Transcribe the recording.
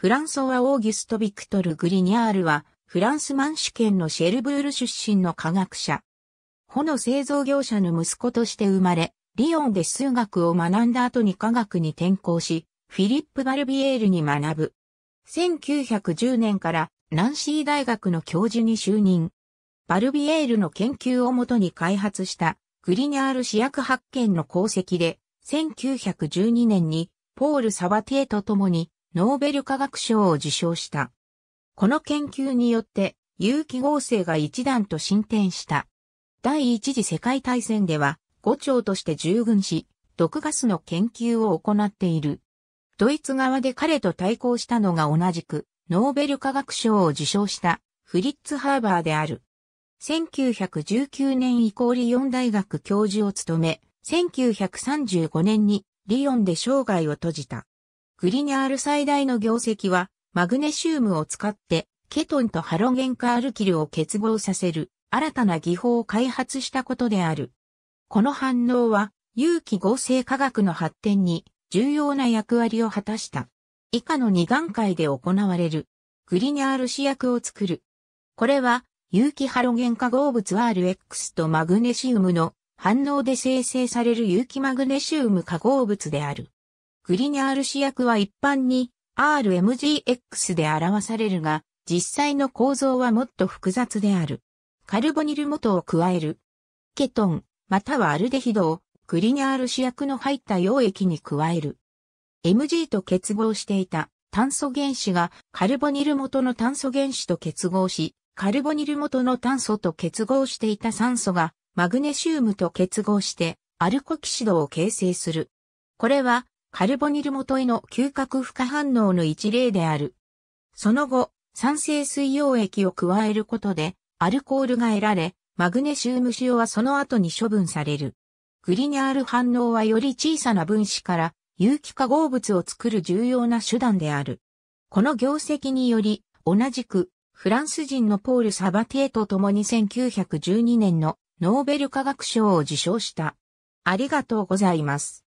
フランソワ・オーギュスト・ビクトル・グリニャールは、フランスマンシュ県のシェルブール出身の科学者。穂の製造業者の息子として生まれ、リヨンで数学を学んだ後に科学に転校し、フィリップ・バルビエールに学ぶ。1910年からナンシー大学の教授に就任。バルビエールの研究をもとに開発したグリニャール試薬発見の功績で、1912年にポール・サバティエと共にノーベル化学賞を受賞した。この研究によって有機合成が一段と進展した。第一次世界大戦では五長として従軍し、毒ガスの研究を行っている。ドイツ側で彼と対抗したのが同じくノーベル化学賞を受賞したフリッツ・ハーバーである。1919年以降リヨン大学教授を務め、1935年にリヨンで生涯を閉じた。グリニャール最大の業績は、マグネシウムを使って、ケトンとハロゲンカールキルを結合させる、新たな技法を開発したことである。この反応は、有機合成化学の発展に重要な役割を果たした。以下の2段階で行われる。グリニャール試薬を作る。これは、有機ハロゲン化合物 RX とマグネシウムの反応で生成される有機マグネシウム化合物である。グリニャール試薬は一般に RMGX で表されるが、実際の構造はもっと複雑である。カルボニル元を加える。ケトン、またはアルデヒドをグリニャール試薬の入った溶液に加える。MG と結合していた炭素原子がカルボニル元の炭素原子と結合し、カルボニル元の炭素と結合していた酸素がマグネシウムと結合してアルコキシドを形成する。これはカルボニル元への嗅覚負荷反応の一例である。その後、酸性水溶液を加えることで、アルコールが得られ、マグネシウム塩はその後に処分される。グリニャール反応はより小さな分子から有機化合物を作る重要な手段である。この業績により、同じく、フランス人のポール・サバティエと共に1912年のノーベル化学賞を受賞した。ありがとうございます。